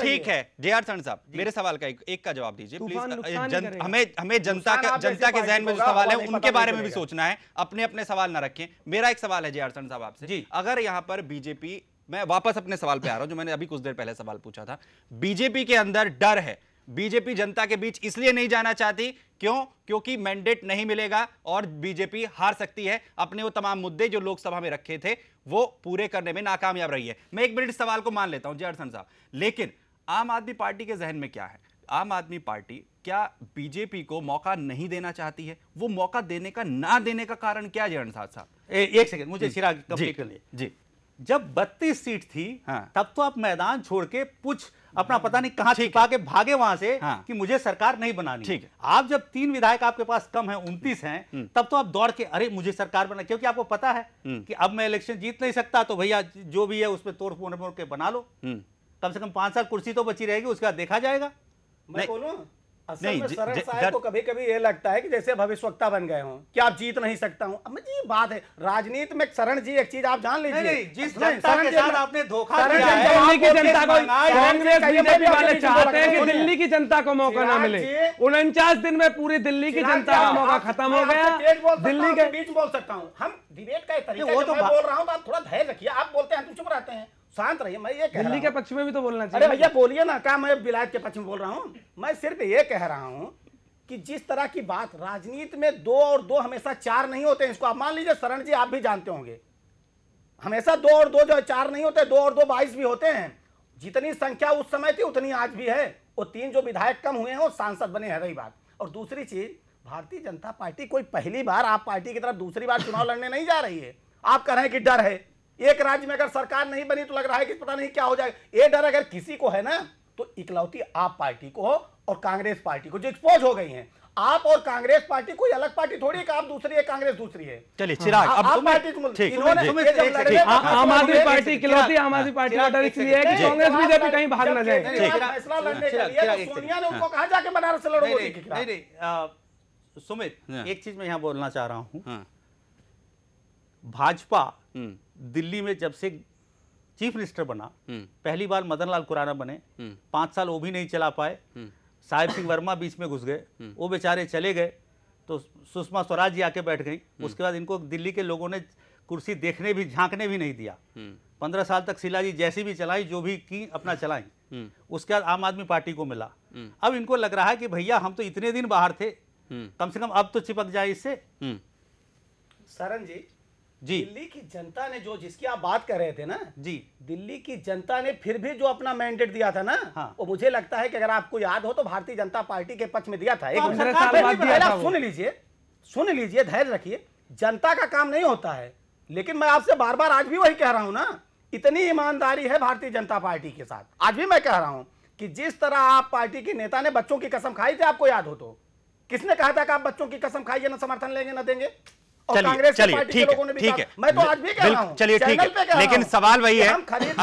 ठीक है साहब मेरे सवाल का एक का जवाब दीजिए प्लीज हमें हमें जनता का जनता के जहन में जो सवाल है उनके बारे में भी सोचना है अपने अपने सवाल ना रखें मेरा एक सवाल है जे साहब आपसे जी अगर यहाँ पर बीजेपी मैं वापस अपने सवाल पे आ रहा हूं जो मैंने अभी कुछ देर पहले सवाल पूछा था बीजेपी के अंदर डर है बीजेपी जनता के बीच इसलिए नहीं जाना चाहती क्यों क्योंकि मैंडेट नहीं मिलेगा और बीजेपी हार सकती है अपने वो तमाम मुद्दे जो लोकसभा में रखे थे वो पूरे करने में नाकामयाब रही है मैं एक मिनट सवाल को मान लेता हूं जयसन साहब लेकिन आम आदमी पार्टी के जहन में क्या है आम आदमी पार्टी क्या बीजेपी को मौका नहीं देना चाहती है वो मौका देने का ना देने का कारण क्या है साहब साहब एक सेकेंड मुझे जी जब 32 सीट थी हाँ। तब तो आप मैदान छोड़ के कुछ अपना पता नहीं कहां छिपा के भागे वहां से हाँ। कि मुझे सरकार नहीं बनानी ठीक है आप जब तीन विधायक आपके पास कम है उनतीस हैं हम्म। तब तो आप दौड़ के अरे मुझे सरकार बना क्योंकि आपको पता है हम्म। कि अब मैं इलेक्शन जीत नहीं सकता तो भैया जो भी है उसमें तोड़ फोड़ के बना लो हम्म। कम से कम पांच साल कुर्सी तो बची रहेगी उसका देखा जाएगा मैं बोलूं असल नहीं, में सरन साहब को कभी कभी ये लगता है कि जैसे भविष्यवक्ता बन गए हों कि आप जीत नहीं सकता हूँ अब ये बात है राजनीति में शरण जी एक चीज आप जान लीजिए जिस जनता के साथ आपने धोखा किया है दिल्ली की जनता को कांग्रेस बीजेपी वाले चाहते हैं कि दिल्ली की जनता को मौका ना मिले उनचास दिन में पूरी दिल्ली की जनता का मौका खत्म हो गया दिल्ली के बीच बोल सकता हूँ हम डिबेट का वो तो बोल रहा हूँ तो आप थोड़ा धैर्य रखिए आप बोलते हैं तुम चुप रहते हैं शांत रहिए मैं ये कह दिल्ली के पक्ष में भी तो बोलना चाहिए अरे भैया बोलिए ना क्या मैं विलायत के पक्ष में बोल रहा हूँ मैं सिर्फ ये कह रहा हूँ कि जिस तरह की बात राजनीति में दो और दो हमेशा चार नहीं होते इसको आप मान लीजिए शरण जी आप भी जानते होंगे हमेशा दो और दो जो है चार नहीं होते दो और दो बाईस भी होते हैं जितनी संख्या उस समय थी उतनी आज भी है वो तीन जो विधायक कम हुए हैं वो सांसद बने हैं रही बात और दूसरी चीज भारतीय जनता पार्टी कोई पहली बार आप पार्टी की तरफ दूसरी बार चुनाव लड़ने नहीं जा रही है आप कह रहे हैं कि डर है एक राज्य में अगर सरकार नहीं बनी तो लग रहा है कि पता नहीं क्या हो जाएगा ये डर अगर किसी को है ना तो इकलौती आप पार्टी को और कांग्रेस पार्टी को जो एक्सपोज हो गई है आप और कांग्रेस पार्टी कोई अलग पार्टी थोड़ी है आप दूसरी है कांग्रेस दूसरी है चलिए चिराग हाँ, अब आप पार्टी आम आदमी पार्टी इकलौती आम आदमी पार्टी का डर इसलिए है कि कांग्रेस भी जब कहीं भाग ना जाए फैसला लड़ने के तो सोनिया ने हाँ। उनको कहा जाके बनारस से लड़ो नहीं नहीं सुमित हाँ। एक चीज मैं यहां बोलना चाह रहा हूं भाजपा हम्म। दिल्ली में जब से चीफ मिनिस्टर बना हम्म। पहली बार मदन लाल खुराना बने हम्म। पांच साल वो भी नहीं चला पाए हम्म। साहिब सिंह वर्मा बीच में घुस गए वो बेचारे चले गए तो सुषमा स्वराज जी आके बैठ गई उसके बाद इनको दिल्ली के लोगों ने कुर्सी देखने भी झांकने भी नहीं दिया पंद्रह साल तक शिला जी जैसी भी चलाई जो भी की अपना चलाई उसके बाद आम आदमी पार्टी को मिला अब इनको लग रहा है कि भैया हम तो इतने दिन बाहर थे कम से कम अब तो चिपक जाए इससे सरन जी जी दिल्ली की जनता ने जो जिसकी आप बात कर रहे थे ना जी दिल्ली की जनता ने फिर भी जो अपना मैंडेट दिया था ना हाँ। वो मुझे लगता है कि अगर आपको याद हो तो भारतीय जनता पार्टी के पक्ष में दिया था एक तो सुन लीजिए सुन लीजिए धैर्य रखिए जनता का काम नहीं होता है लेकिन मैं आपसे बार बार आज भी वही कह रहा हूँ ना इतनी ईमानदारी है भारतीय जनता पार्टी के साथ आज भी मैं कह रहा हूँ कि जिस तरह आप पार्टी के नेता ने बच्चों की कसम खाई थी आपको याद हो तो किसने कहा था कि आप बच्चों की कसम खाइए ना समर्थन लेंगे ना देंगे चलिए चलिए ठीक है ठीक है मैं तो आज भी कह रहा चलिए ठीक है लेकिन सवाल वही है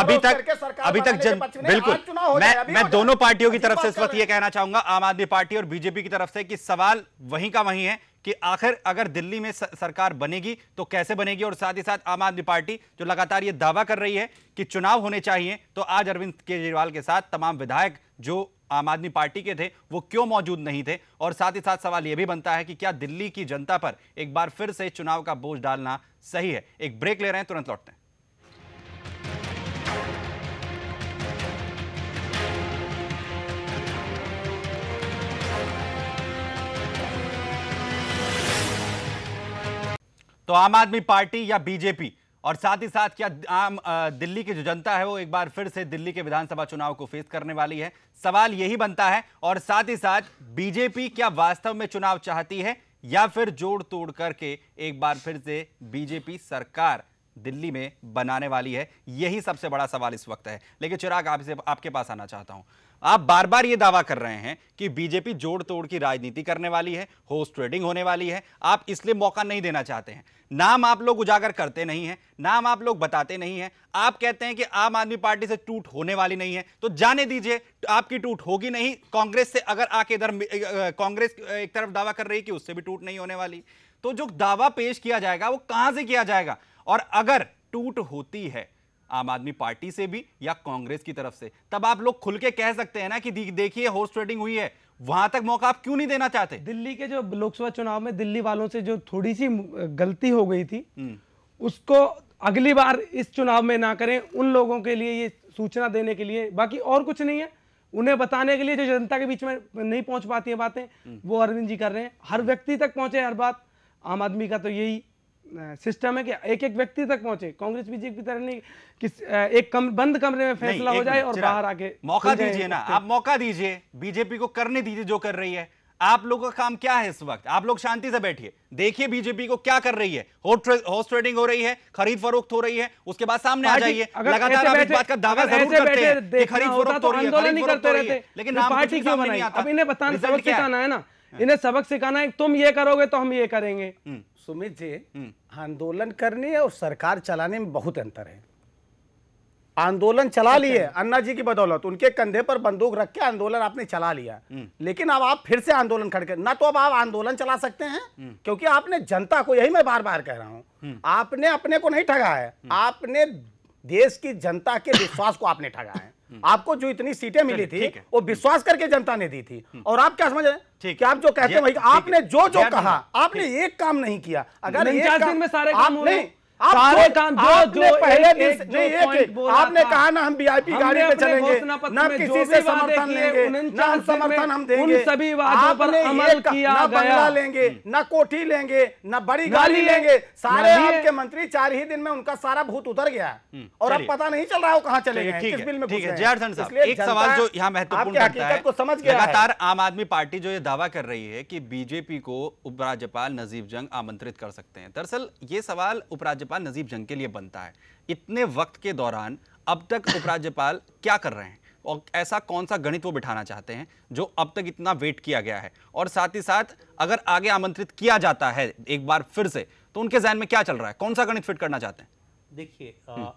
अभी तक अभी तक बिल्कुल मैं दोनों पार्टियों की तरफ से इस वक्त ये कहना चाहूंगा आम आदमी पार्टी और बीजेपी की तरफ से कि सवाल वही का वही है कि आखिर अगर दिल्ली में सरकार बनेगी तो कैसे बनेगी और साथ ही साथ आम आदमी पार्टी जो लगातार ये दावा कर रही है कि चुनाव होने चाहिए तो आज अरविंद केजरीवाल के साथ तमाम विधायक जो आम आदमी पार्टी के थे वो क्यों मौजूद नहीं थे और साथ ही साथ सवाल ये भी बनता है कि क्या दिल्ली की जनता पर एक बार फिर से चुनाव का बोझ डालना सही है एक ब्रेक ले रहे हैं तुरंत लौटते हैं तो आम आदमी पार्टी या बीजेपी और साथ ही साथ क्या आम दिल्ली की जो जनता है वो एक बार फिर से दिल्ली के विधानसभा चुनाव को फेस करने वाली है सवाल यही बनता है और साथ ही साथ बीजेपी क्या वास्तव में चुनाव चाहती है या फिर जोड़ तोड़ करके एक बार फिर से बीजेपी सरकार दिल्ली में बनाने वाली है यही सबसे बड़ा सवाल इस वक्त है लेकिन चिराग आपसे आपके पास आना चाहता हूं आप बार बार ये दावा कर रहे हैं कि बीजेपी जोड़ तोड़ की राजनीति करने वाली है होस्ट ट्रेडिंग होने वाली है आप इसलिए मौका नहीं देना चाहते हैं नाम आप लोग उजागर करते नहीं हैं नाम आप लोग बताते नहीं हैं आप कहते हैं कि आम आदमी पार्टी से टूट होने वाली नहीं है तो जाने दीजिए आपकी टूट होगी नहीं कांग्रेस से अगर आके इधर कांग्रेस एक तरफ दावा कर रही है कि उससे भी टूट नहीं होने वाली तो जो दावा पेश किया जाएगा वो कहां से किया जाएगा और अगर टूट होती है आम आदमी पार्टी से भी या कांग्रेस की तरफ से तब आप लोग खुल के कह सकते हैं ना कि देखिए हॉर्स ट्रेडिंग हुई है वहां तक मौका आप क्यों नहीं देना चाहते दिल्ली के जो लोकसभा चुनाव में दिल्ली वालों से जो थोड़ी सी गलती हो गई थी हम्म। उसको अगली बार इस चुनाव में ना करें उन लोगों के लिए ये सूचना देने के लिए बाकी और कुछ नहीं है उन्हें बताने के लिए जो जनता के बीच में नहीं पहुंच पाती है बातें हम्म। वो अरविंद जी कर रहे हैं हर व्यक्ति तक पहुंचे हर बात आम आदमी का तो यही सिस्टम है कि एक एक व्यक्ति तक पहुंचे कांग्रेस बीजेपी तरह नहीं किस एक कम, बंद कमरे में फैसला हो जाए और बाहर आके मौका दीजिए ना आप मौका दीजिए बीजेपी को करने दीजिए जो कर रही है आप लोगों का काम क्या है इस वक्त आप लोग शांति से बैठिए देखिए बीजेपी को क्या कर रही है होस्ट ट्रेडिंग हो रही है खरीद फरोख्त हो रही है उसके बाद सामने आ जाइए लगातार आप इस बात का दावा जरूर करते हैं कि खरीद फरोख्त तो हो रही है लेकिन पार्टी क्यों बनाई अब इन्हें बताना है ना हाँ। इन्हें सबक सिखाना है तुम ये करोगे तो हम ये करेंगे हम्म। सुमित जी हम्म। आंदोलन करने और सरकार चलाने में बहुत अंतर है आंदोलन चला अच्छा। लिए अन्ना जी की बदौलत उनके कंधे पर बंदूक रख के आंदोलन आपने चला लिया हम्म। लेकिन अब आप फिर से आंदोलन खड़े ना तो अब आप आंदोलन चला सकते हैं हम्म। क्योंकि आपने जनता को यही मैं बार बार कह रहा हूं आपने अपने को नहीं ठगा है आपने देश की जनता के विश्वास को आपने ठगा है हम्म। आपको जो इतनी सीटें मिली थी वो विश्वास करके जनता ने दी थी हम्म। और आप क्या समझ रहे कि आप जो कहते हैं आपने जो जो कहा आपने एक काम नहीं किया अगर एक में सारे काम नहीं सारे काम जो जो पहले आपने कहा ना हम वीआईपी गाड़ी पे चलेंगे ना किसी से समर्थन लेंगे ना हम समर्थन हम देंगे सभी वादों पर अमल किया ना बंगला लेंगे हम्म। ना कोठी लेंगे ना बड़ी गाड़ी लेंगे सारे आपके मंत्री चार ही दिन में उनका सारा भूत उतर गया हम्म, और अब पता नहीं चल रहा हो कहाँ चले गए किस बिल में है एक सवाल जो यहाँ महत्वपूर्ण को समझ गया लगातार आम आदमी पार्टी जो ये दावा कर रही है की बीजेपी को उपराज्यपाल नजीब जंग आमंत्रित कर सकते हैं दरअसल ये सवाल उपराज्यपाल उपराज्यपाल नजीब जंग के लिए बनता है इतने वक्त के दौरान अब तक उपराज्यपाल क्या कर रहे हैं और ऐसा कौन सा गणित वो बिठाना चाहते हैं जो अब तक इतना वेट किया गया है और साथ ही साथ अगर आगे आमंत्रित किया जाता है एक बार फिर से तो उनके जहन में क्या चल रहा है कौन सा गणित फिट करना चाहते हैं देखिए हम्म।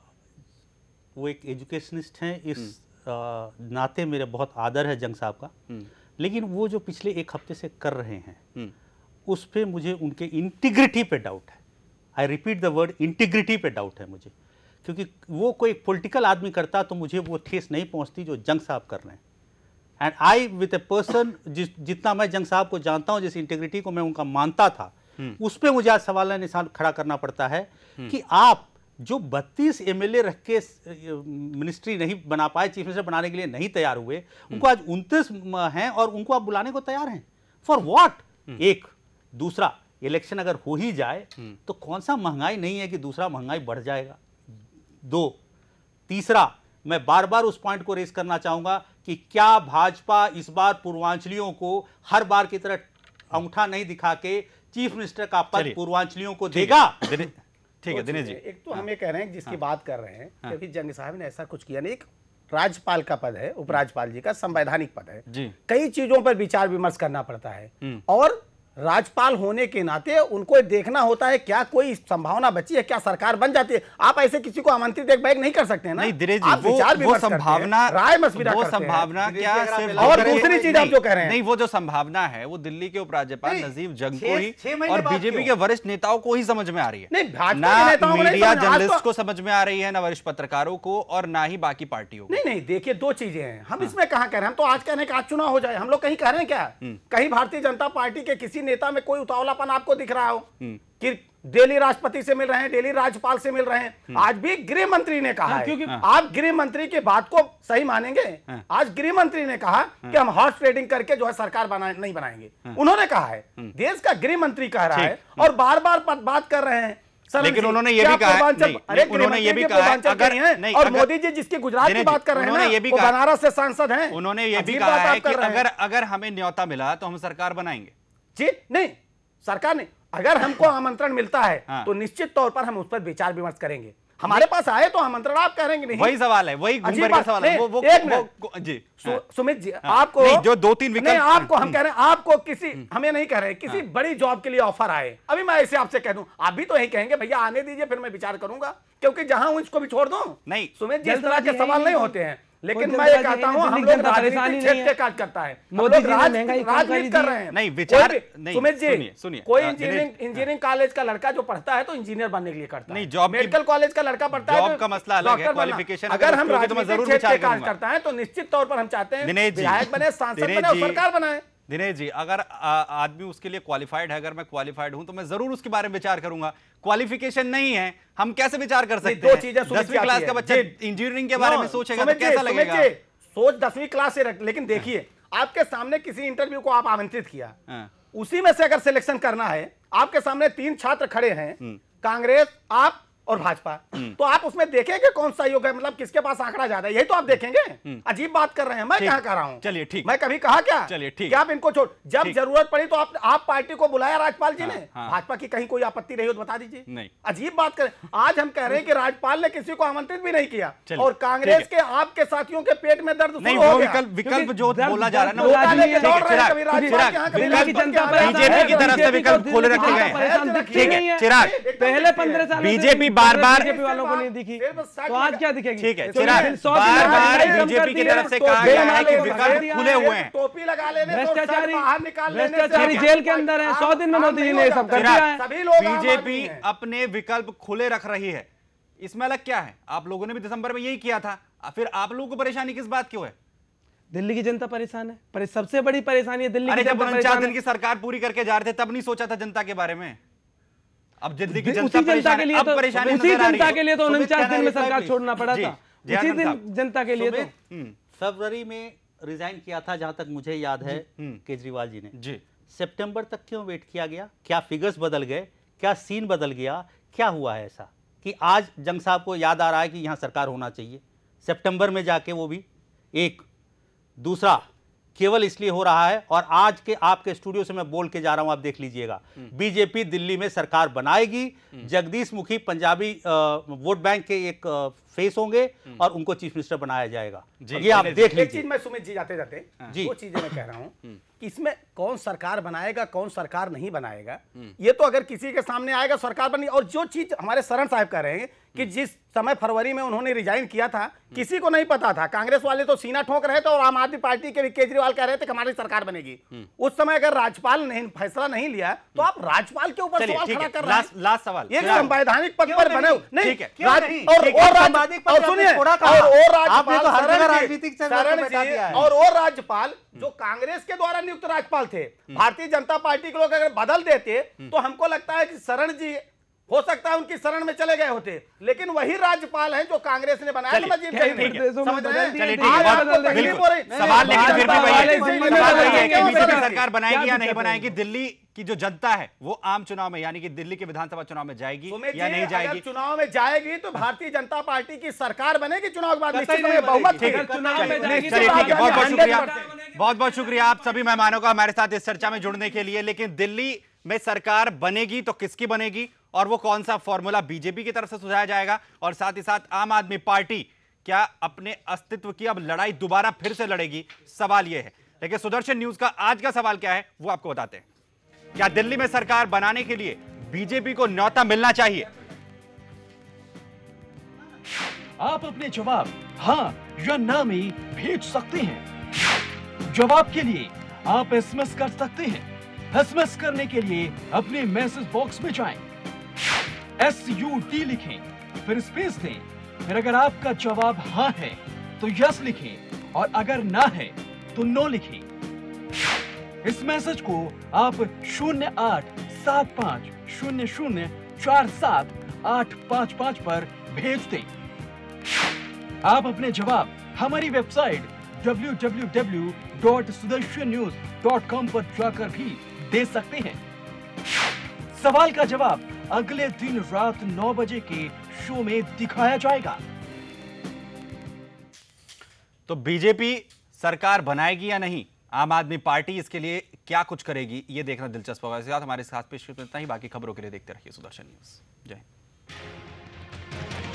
वो एक एजुकेशनिस्ट हैं इस हम्म। आ, नाते मेरे बहुत आदर है जंग साहब का हम्म। लेकिन वो जो पिछले एक हफ्ते से कर रहे हैं उस पर मुझे उनके इंटीग्रिटी पर डाउट है I repeat the word integrity पे डाउट है मुझे क्योंकि वो कोई पॉलिटिकल आदमी करता तो मुझे वो ठेस नहीं पहुंचती जो जंग साहब कर रहे हैं and I with a person जिस जितना मैं जंग साहब को जानता हूँ जिस इंटीग्रिटी को मैं उनका मानता था हम्म। उस पर मुझे आज सवाल निशान खड़ा करना पड़ता है हम्म। कि आप जो 32 एल रख के मिनिस्ट्री नहीं बना पाए चीफ मिनिस्टर बनाने के लिए नहीं तैयार हुए हम्म। उनको आज उनतीस हैं और उनको आप बुलाने को तैयार हैं फॉर वॉट एक दूसरा इलेक्शन अगर हो ही जाए हम्म। तो कौन सा महंगाई नहीं है कि दूसरा महंगाई बढ़ जाएगा दो तीसरा मैं बार बार उस पॉइंट को रेस करना चाहूंगा कि क्या भाजपा इस बार पूर्वांचलियों को हर बार की तरह अंगूठा नहीं दिखा के चीफ मिनिस्टर का पद पूर्वांचलियों को देगा ठीक है तो दिनेश जी एक तो हम ये कह रहे हैं जिसकी हाँ। बात कर रहे हैं हाँ। क्योंकि जंग साहब ने ऐसा कुछ किया नहीं एक राज्यपाल का पद है उपराज्यपाल जी का संवैधानिक पद है कई चीजों पर विचार विमर्श करना पड़ता है हम्म। और राज्यपाल होने के नाते उनको देखना होता है क्या कोई संभावना बची है क्या सरकार बन जाती है आप ऐसे किसी को आमंत्रित एक बैग नहीं कर सकते ना नहीं आप वो, विचार वो संभावना राय मशविरा वो संभावना क्या और दूसरी चीज आप जो कह रहे हैं नहीं वो जो संभावना है वो दिल्ली के उपराज्यपाल नजीब जंग को ही और बीजेपी के वरिष्ठ नेताओं को ही समझ में आ रही है नहीं मीडिया जर्नलिस्ट तो- को समझ में आ रही है ना वरिष्ठ पत्रकारों को और ना ही बाकी पार्टियों को नहीं नहीं देखिए दो चीजें हैं हम हाँ। इसमें कहा कह रहे हैं हम तो आज कहने का आज चुनाव हो जाए हम लोग कहीं कह रहे हैं क्या हम्म। कहीं भारतीय जनता पार्टी के किसी नेता में कोई उतावलापन आपको दिख रहा हो हम्म। कि डेली राष्ट्रपति से मिल रहे हैं डेली राज्यपाल से मिल रहे हैं हम्म। आज भी गृह मंत्री ने कहा हाँ, क्योंकि हाँ। आप गृह मंत्री की बात को सही मानेंगे हाँ। आज गृह मंत्री ने कहा कि हम हॉर्स ट्रेडिंग करके जो है सरकार बना नहीं बनाएंगे उन्होंने कहा है हम्म। देश का गृह मंत्री कह रहा है और बार बार बात कर रहे हैं लेकिन उन्होंने ये भी कहा है अरे उन्होंने ये भी कहा है अगर नहीं और मोदी जी जिसकी गुजरात की बात कर रहे हैं ये भी कहा बनारस से सांसद हैं उन्होंने ये भी कहा है कि अगर अगर हमें न्योता मिला तो हम सरकार बनाएंगे जी नहीं सरकार ने अगर हमको हाँ। आमंत्रण मिलता है हाँ। तो निश्चित तौर पर हम उस पर विचार विमर्श करेंगे हमारे पास आए तो आमंत्रण आप कह रहे नहीं वही सवाल है वही का सवाल है वो वो, वो, वो जी सु, हाँ। सुमित जी हाँ। आपको जो दो तीन विकल्प आपको हम कह रहे हैं आपको किसी हमें हम्म। नहीं कह रहे किसी हाँ। बड़ी जॉब के लिए ऑफर आए अभी मैं ऐसे आपसे कह दूं आप भी तो यही कहेंगे भैया आने दीजिए फिर मैं विचार करूंगा क्योंकि जहां हूं इसको भी छोड़ दो नहीं सुमित जी इस तरह के सवाल नहीं होते हैं लेकिन मैं ये कहता हूँ हम लोग राजनीतिक क्षेत्र के काज करता है मोदी राजनीति कर रहे हैं नहीं विचार नहीं सुमित जी सुनिए कोई इंजीनियरिंग इंजीनियरिंग कॉलेज का लड़का जो पढ़ता है तो इंजीनियर बनने के लिए करता है जॉब मेडिकल कॉलेज का लड़का पढ़ता है तो का मसला अलग है क्वालिफिकेशन अगर हम तो राजनीतिक क्षेत्र के काज करता है तो निश्चित तौर पर हम चाहते हैं विधायक बने सांसद बने सरकार बनाए दिनेश जी अगर आदमी उसके लिए क्वालिफाइड है अगर मैं क्वालिफाइड हूं तो मैं जरूर उसके बारे में विचार करूंगा क्वालिफिकेशन नहीं है हम कैसे विचार कर सकते दो चीजें दसवीं क्लास का बच्चा इंजीनियरिंग के बारे में हाँ, सोचेगा तो कैसा लगेगा सोच दसवीं क्लास से रख लेकिन देखिए आपके सामने किसी इंटरव्यू को आप आमंत्रित किया हाँ। उसी में से अगर सिलेक्शन करना है आपके सामने तीन छात्र खड़े हैं हम्म। कांग्रेस आप और भाजपा हम्म। तो आप उसमें देखेंगे कौन सा योग है मतलब किसके पास आंकड़ा ज्यादा यही तो आप देखेंगे हम्म। अजीब बात कर रहे हैं मैं क्या कह रहा हूँ चलिए ठीक मैं कभी कहा क्या चलिए ठीक आप इनको छोड़ जब जरूरत पड़ी तो आप पार्टी को बुलाया राजपाल जी हाँ, ने हाँ। भाजपा की कहीं कोई आपत्ति रही हो तो बता दीजिए नहीं अजीब बात कर आज हम कह रहे हैं कि राजपाल ने किसी को आमंत्रित भी नहीं किया और कांग्रेस के आपके साथियों के पेट में दर्द नहीं वो विकल्प विकल्प जो बोला जा रहा है ना बीजेपी की तरफ से विकल्प खोले रखे गए चिराग पहले पंद्रह साल बीजेपी बार बार बीजेपी वालों को नहीं दिखी तो आज क्या दिखेगी ठीक है बार बार बीजेपी की तरफ से कहा गया है कि विकल्प खुले हुए हैं टोपी लगा लेने भ्रष्टाचारी बाहर निकाल भ्रष्टाचारी जेल के अंदर है सौ दिन में मोदी जी ने सब कर दिया है बीजेपी अपने विकल्प खुले रख रही है इसमें अलग क्या है आप लोगों ने भी दिसंबर में यही किया था फिर आप लोगों को परेशानी किस बात की है दिल्ली की जनता परेशान है पर सबसे बड़ी परेशानी है दिल्ली अरे की जब उनचास दिन की सरकार पूरी करके जा रहे थे तब नहीं सोचा था जनता के बारे में अब दिल्ली की जनता जनता के लिए तो- परेशानी उसी जनता के लिए तो उनचास दिन में सरकार छोड़ना पड़ा था उसी दिन जनता के लिए तो हम्म। फरवरी में रिजाइन किया था जहां तक मुझे याद है हम्म। केजरीवाल जी ने जी सितंबर तक क्यों वेट किया गया क्या फिगर्स बदल गए क्या सीन बदल गया क्या हुआ है ऐसा कि आज जंग साहब को याद आ रहा है कि यहां सरकार होना चाहिए सितंबर में जाके वो भी एक दूसरा केवल इसलिए हो रहा है और आज के आपके स्टूडियो से मैं बोल के जा रहा हूं आप देख लीजिएगा हम्म। बीजेपी दिल्ली में सरकार बनाएगी हम्म। जगदीश मुखी पंजाबी वोट बैंक के एक फेस होंगे हम्म। और उनको चीफ मिनिस्टर बनाया जाएगा ये आप देख लीजिए मैं सुमित जी जाते जाते जी वो चीजें मैं कह रहा हूँ कि इसमें कौन सरकार बनाएगा कौन सरकार नहीं बनाएगा हम्म। ये तो अगर किसी के सामने आएगा सरकार बनी और जो चीज हमारे शरण साहब कह रहे हैं कि हम्म। जिस समय फरवरी में उन्होंने रिजाइन किया था हम्म। किसी को नहीं पता था कांग्रेस वाले तो सीना ठोक रहे थे और आम आदमी पार्टी के भी केजरीवाल कह रहे थे कि हमारी सरकार बनेगी उस समय अगर राज्यपाल ने फैसला नहीं लिया तो आप राज्यपाल के ऊपर संवैधानिक पद पर बने नहीं और तो राज्यपाल जो कांग्रेस के द्वारा नियुक्त राज्यपाल थे भारतीय जनता पार्टी के लोग अगर बदल देते हम्म। तो हमको लगता है कि शरण जी हो सकता है उनकी शरण में चले गए होते लेकिन वही राज्यपाल हैं जो कांग्रेस ने बनाया तो सरकार बनाएगी या नहीं बनाएगी दिल्ली की जो जनता है वो आम चुनाव में यानी कि दिल्ली के विधानसभा चुनाव में जाएगी या नहीं जाएगी चुनाव में जाएगी तो भारतीय जनता पार्टी की सरकार बनेगी चुनाव के बाद बहुमत ठीक है बहुत बहुत शुक्रिया बहुत बहुत शुक्रिया आप सभी मेहमानों का हमारे साथ इस चर्चा में जुड़ने के लिए लेकिन दिल्ली में सरकार बनेगी तो किसकी बनेगी और वो कौन सा फॉर्मूला बीजेपी की तरफ से सुझाया जाएगा और साथ ही साथ आम आदमी पार्टी क्या अपने अस्तित्व की अब लड़ाई दोबारा फिर से लड़ेगी सवाल यह है लेकिन सुदर्शन न्यूज का आज का सवाल क्या है वो आपको बताते हैं क्या दिल्ली में सरकार बनाने के लिए बीजेपी को न्यौता मिलना चाहिए आप अपने जवाब हाँ या ना में भेज सकते हैं जवाब के लिए आप एसएमएस कर सकते हैं हसमस करने के लिए अपने मैसेज बॉक्स में जाएं, एस यू टी लिखें, फिर स्पेस दें, फिर अगर आपका जवाब हाँ है तो यस लिखें और अगर ना है तो नो लिखें इस मैसेज को आप शून्य आठ सात पाँच शून्य शून्य चार सात आठ पाँच पाँच पर भेज दें आप अपने जवाब हमारी website W W W dot dot Sudarshan news com आरोप जाकर भी दे सकते हैं सवाल का जवाब अगले दिन रात नौ बजे के शो में दिखाया जाएगा तो बीजेपी सरकार बनाएगी या नहीं आम आदमी पार्टी इसके लिए क्या कुछ करेगी ये देखना दिलचस्प होगा साथ हमारे साथ पेश इतना ही बाकी खबरों के लिए देखते रहिए सुदर्शन न्यूज जय